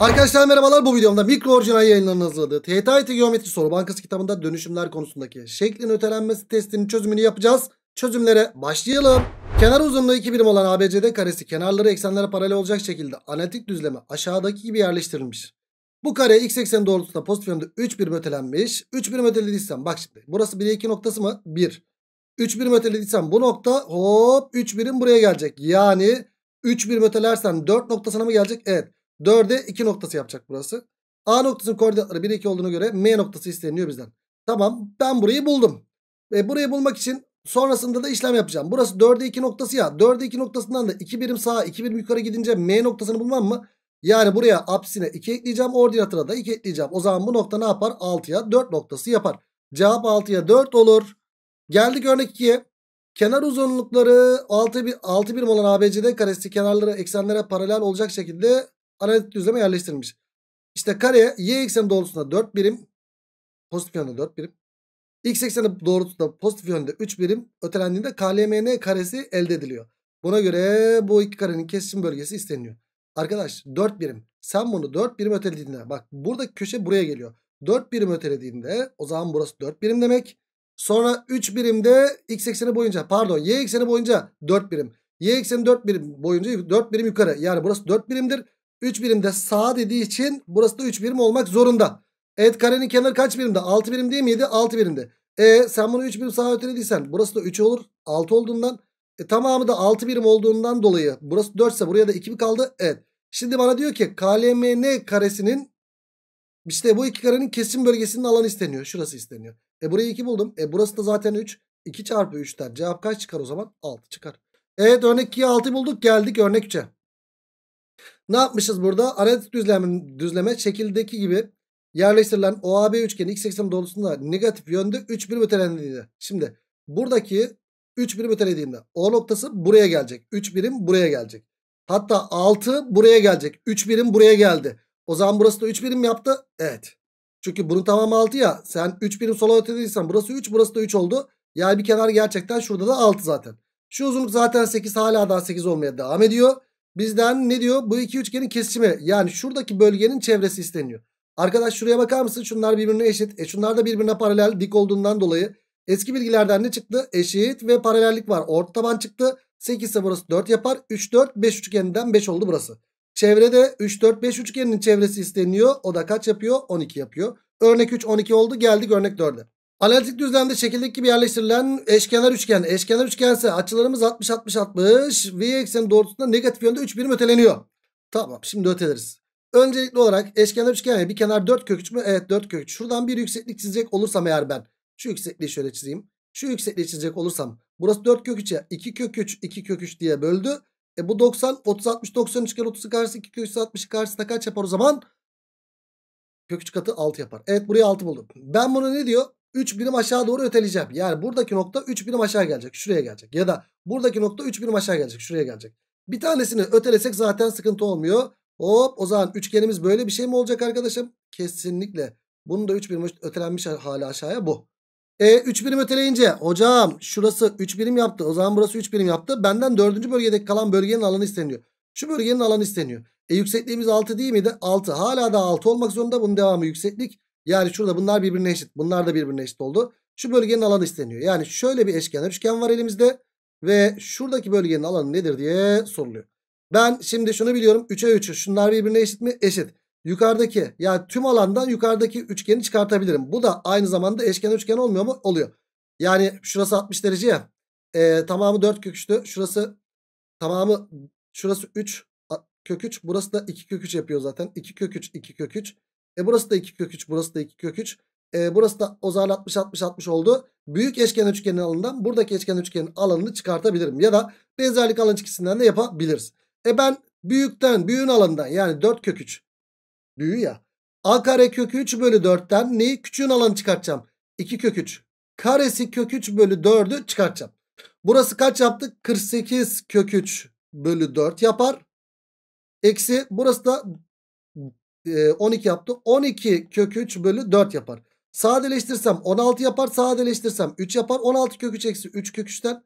Arkadaşlar merhabalar bu videomda mikro orijinal yayınlarının hazırladığı TYT Geometri Soru Bankası kitabında dönüşümler konusundaki şeklin ötelenmesi testinin çözümünü yapacağız. Çözümlere başlayalım. Kenar uzunluğu 2 birim olan ABCD karesi kenarları eksenlere paralel olacak şekilde analitik düzleme aşağıdaki gibi yerleştirilmiş. Bu kare x eksen doğrultusunda pozitif yönde 3 birim ötelenmiş. 3 birim ötelediysem bak şimdi burası 1'e 2 noktası mı? 1. 3 birim ötelediysem bu nokta hop 3 birim buraya gelecek. Yani 3 birim ötelersen 4 noktasına mı gelecek? Evet. 4'e 2 noktası yapacak burası. A noktasının koordinatları 1 2 olduğuna göre M noktası isteniyor bizden. Tamam ben burayı buldum. Ve burayı bulmak için sonrasında da işlem yapacağım. Burası 4'e 2 noktası ya. 4'e 2 noktasından da 2 birim sağa 2 birim yukarı gidince M noktasını bulmam mı? Yani buraya apsine 2 ekleyeceğim. Ordinatına da 2 ekleyeceğim. O zaman bu nokta ne yapar? 6'ya 4 noktası yapar. Cevap 6'ya 4 olur. Geldik örnek 2'ye. Kenar uzunlukları 6, 6 birim olan ABCD karesi kenarları eksenlere paralel olacak şekilde analitik düzleme yerleştirilmiş. İşte kareye y ekseni doğrultusunda 4 birim. Pozitif yönde 4 birim. X ekseni doğrultusunda pozitif yönde 3 birim ötelendiğinde KLMN karesi elde ediliyor. Buna göre bu iki karenin kesişim bölgesi isteniyor. Arkadaş 4 birim. Sen bunu 4 birim ötelediğinde bak burada köşe buraya geliyor. 4 birim ötelediğinde o zaman burası 4 birim demek. Sonra 3 birimde x ekseni boyunca pardon y ekseni boyunca 4 birim. Y ekseni 4 birim boyunca 4 birim yukarı. Yani burası 4 birimdir. 3 birimde sağ dediği için burası da 3 birim olmak zorunda. Evet karenin kenarı kaç birimde? 6 birim değil miydi? 6 birimde. E sen bunu 3 birim sağa ötelediysen burası da 3 olur. 6 olduğundan. E, tamamı da 6 birim olduğundan dolayı burası 4 ise buraya da 2 mi kaldı? Evet. Şimdi bana diyor ki KLMN karesinin işte bu iki karenin kesim bölgesinin alanı isteniyor. Şurası isteniyor. E burayı 2 buldum. E burası da zaten 3. 2 çarpı 3'ten cevap kaç çıkar o zaman? 6 çıkar. Evet örnek 2'ye 6 bulduk geldik örnek 3'e. Ne yapmışız burada? Analitik düzlem, düzleme şekildeki gibi yerleştirilen OAB üçgeni x ekseni doğrultusunda negatif yönde 3 birim ötelendiğinde. Şimdi buradaki 3 birim ötelediğinde O noktası buraya gelecek. 3 birim buraya gelecek. Hatta 6 buraya gelecek. 3 birim buraya geldi. O zaman burası da 3 birim yaptı. Evet. Çünkü bunun tamamı 6 ya. Sen 3 birim sola ötelediysen burası 3 burası da 3 oldu. Yani bir kenar gerçekten şurada da 6 zaten. Şu uzunluk zaten 8 hala daha 8 olmaya devam ediyor. Bizden ne diyor? Bu iki üçgenin kesişimi. Yani şuradaki bölgenin çevresi isteniyor. Arkadaş şuraya bakar mısın? Şunlar birbirine eşit. E şunlar da birbirine paralel dik olduğundan dolayı. Eski bilgilerden ne çıktı? Eşit ve paralellik var. Orta taban çıktı. 8 ise burası 4 yapar. 3, 4, 5 üçgeninden 5 oldu burası. Çevrede 3, 4, 5 üçgeninin çevresi isteniyor. O da kaç yapıyor? 12 yapıyor. Örnek 3, 12 oldu. Geldik örnek 4'e. Analitik düzlemde şekildeki gibi yerleştirilen eşkenar üçgen. Eşkenar üçgense açılarımız 60 60 60 v ekseni doğrultusunda negatif yönde 3 birim öteleniyor. Tamam şimdi öteleriz. Öncelikli olarak eşkenar üçgen bir kenar 4 kök 3 mü? Evet 4 kök 3. Şuradan bir yükseklik çizecek olursam eğer ben şu yüksekliği şöyle çizeyim. Şu yüksekliği çizecek olursam burası 4 kök 3'e 2 kök 3 2 kök 3 diye böldü. E bu 90 30 60 90 çıkar 30'u karşısı 2 kök 3 60'ı kaç yapar o zaman? Kök 3 katı 6 yapar. Evet buraya 6 buldum. Ben bunu ne diyor? 3 birim aşağı doğru öteleyeceğim. Yani buradaki nokta 3 birim aşağı gelecek. Şuraya gelecek. Ya da buradaki nokta 3 birim aşağı gelecek. Şuraya gelecek. Bir tanesini ötelesek zaten sıkıntı olmuyor. Hop o zaman üçgenimiz böyle bir şey mi olacak arkadaşım? Kesinlikle. Bunun da 3 birim ötelenmiş hali aşağıya bu. E 3 birim öteleyince hocam şurası 3 birim yaptı. O zaman burası 3 birim yaptı. Benden 4. bölgede kalan bölgenin alanı isteniyor. Şu bölgenin alanı isteniyor. E yüksekliğimiz 6 değil miydi? 6. Hala da 6 olmak zorunda. Bunun devamı yükseklik. Yani şurada bunlar birbirine eşit. Bunlar da birbirine eşit oldu. Şu bölgenin alanı isteniyor. Yani şöyle bir eşkenar üçgen var elimizde. Ve şuradaki bölgenin alanı nedir diye soruluyor. Ben şimdi şunu biliyorum. 3'e 3'ü. Şunlar birbirine eşit mi? Eşit. Yukarıdaki yani tüm alandan yukarıdaki üçgeni çıkartabilirim. Bu da aynı zamanda eşken üçgen olmuyor mu? Oluyor. Yani şurası 60 derece ya. E, tamamı 4 kök 3'tü. Şurası tamamı şurası 3 kök 3. Burası da 2 kök 3 yapıyor zaten. 2 kök 3 2 kök 3. E burası da 2 kök 3 burası da 2 kök 3. E burası da o zaman 60 60 60 oldu. Büyük üçgen üçgenin alanından buradaki üçgen üçgenin alanını çıkartabilirim. Ya da benzerlik alan çizgisinden de yapabiliriz. E ben büyükten büyüğün alanından yani 4 kök 3 büyü ya. A kare kök 3 bölü 4'ten neyi küçüğün alanı çıkartacağım. 2 kök 3 karesi kök 3 bölü 4'ü çıkartacağım. Burası kaç yaptı? 48 kök 3 bölü 4 yapar. Eksi burası da 12 yaptı. 12 kök 3 bölü 4 yapar. Sadeleştirsem 16 yapar. Sadeleştirsem 3 yapar. 16 kök 3 eksi 3 kök 3'ten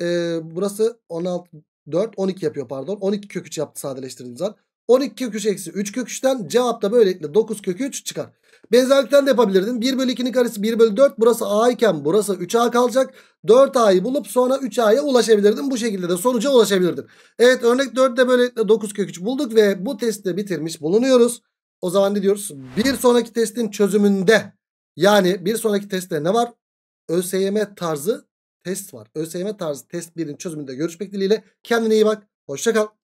e, burası 16 4 12 yapıyor pardon. 12 kök 3 yaptı sadeleştirdiğim zaman. 12 kök 3 eksi 3 kök 3'ten cevap da böylelikle 9 kök 3 çıkar. Benzerlikten de yapabilirdin. 1 bölü 2'nin karesi 1 bölü 4. Burası A iken burası 3A kalacak. 4A'yı bulup sonra 3A'ya ulaşabilirdin. Bu şekilde de sonuca ulaşabilirdin. Evet örnek 4'te böylelikle 9 kök 3 bulduk ve bu testi bitirmiş bulunuyoruz. O zaman ne diyoruz? Bir sonraki testin çözümünde yani bir sonraki testte ne var? ÖSYM tarzı test var. ÖSYM tarzı test 1'in çözümünde görüşmek dileğiyle. Kendine iyi bak. Hoşçakal.